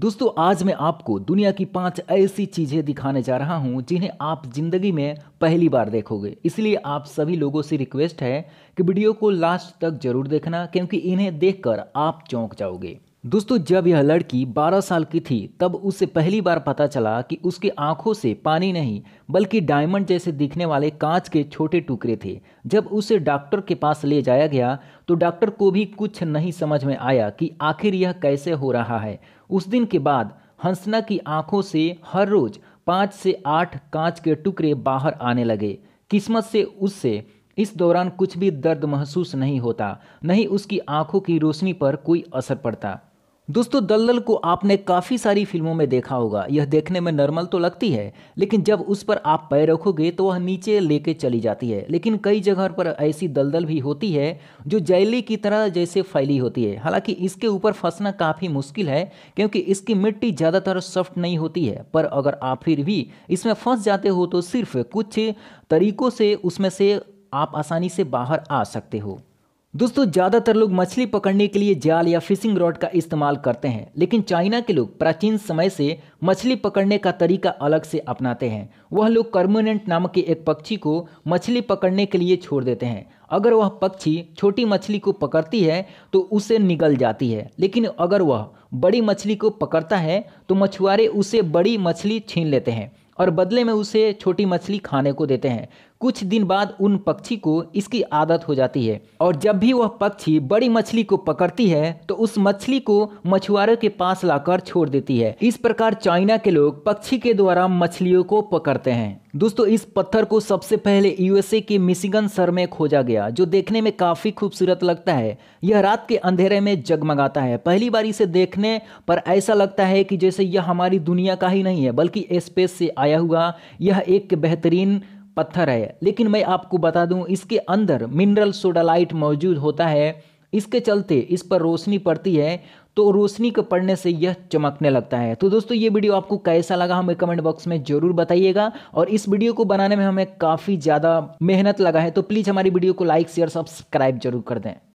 दोस्तों आज मैं आपको दुनिया की पांच ऐसी चीज़ें दिखाने जा रहा हूं जिन्हें आप ज़िंदगी में पहली बार देखोगे इसलिए आप सभी लोगों से रिक्वेस्ट है कि वीडियो को लास्ट तक जरूर देखना क्योंकि इन्हें देखकर आप चौंक जाओगे दोस्तों जब यह लड़की 12 साल की थी तब उसे पहली बार पता चला कि उसकी आंखों से पानी नहीं बल्कि डायमंड जैसे दिखने वाले कांच के छोटे टुकड़े थे जब उसे डॉक्टर के पास ले जाया गया तो डॉक्टर को भी कुछ नहीं समझ में आया कि आखिर यह कैसे हो रहा है उस दिन के बाद हंसना की आंखों से हर रोज पाँच से आठ कांच के टुकड़े बाहर आने लगे किस्मत से उससे इस दौरान कुछ भी दर्द महसूस नहीं होता नहीं उसकी आंखों की रोशनी पर कोई असर पड़ता दोस्तों दलदल को आपने काफ़ी सारी फिल्मों में देखा होगा यह देखने में नॉर्मल तो लगती है लेकिन जब उस पर आप पैर रखोगे तो वह नीचे लेके चली जाती है लेकिन कई जगह पर ऐसी दलदल भी होती है जो जैली की तरह जैसे फैली होती है हालांकि इसके ऊपर फंसना काफ़ी मुश्किल है क्योंकि इसकी मिट्टी ज़्यादातर सॉफ्ट नहीं होती है पर अगर आप फिर भी इसमें फंस जाते हो तो सिर्फ कुछ तरीकों से उसमें से आप आसानी से बाहर आ सकते हो दोस्तों ज़्यादातर लोग मछली पकड़ने के लिए जाल या फिशिंग रॉड का इस्तेमाल करते हैं लेकिन चाइना के लोग प्राचीन समय से मछली पकड़ने का तरीका अलग से अपनाते हैं वह लोग कर्मोनेंट नामक के एक पक्षी को मछली पकड़ने के लिए छोड़ देते हैं अगर वह पक्षी छोटी मछली को पकड़ती है तो उसे निगल जाती है लेकिन अगर वह बड़ी मछली को पकड़ता है तो मछुआरे उसे बड़ी मछली छीन लेते हैं और बदले में उसे छोटी मछली खाने को देते हैं कुछ दिन बाद उन पक्षी को इसकी आदत हो जाती है और जब भी वह पक्षी बड़ी मछली को पकड़ती है तो उस मछली को मछुआरे के पास लाकर छोड़ देती है इस प्रकार चाइना के लोग पक्षी के द्वारा मछलियों को पकड़ते हैं दोस्तों इस पत्थर को सबसे पहले यूएसए के मिशिगन सर में खोजा गया जो देखने में काफ़ी खूबसूरत लगता है यह रात के अंधेरे में जगमगाता है पहली बार इसे देखने पर ऐसा लगता है कि जैसे यह हमारी दुनिया का ही नहीं है बल्कि स्पेस से आया हुआ यह एक बेहतरीन पत्थर है लेकिन मैं आपको बता दूं इसके अंदर मिनरल सोडालाइट मौजूद होता है इसके चलते इस पर रोशनी पड़ती है तो रोशनी के पड़ने से यह चमकने लगता है तो दोस्तों ये वीडियो आपको कैसा लगा हमें कमेंट बॉक्स में ज़रूर बताइएगा और इस वीडियो को बनाने में हमें काफ़ी ज़्यादा मेहनत लगा है तो प्लीज़ हमारी वीडियो को लाइक शेयर सब्सक्राइब जरूर कर दें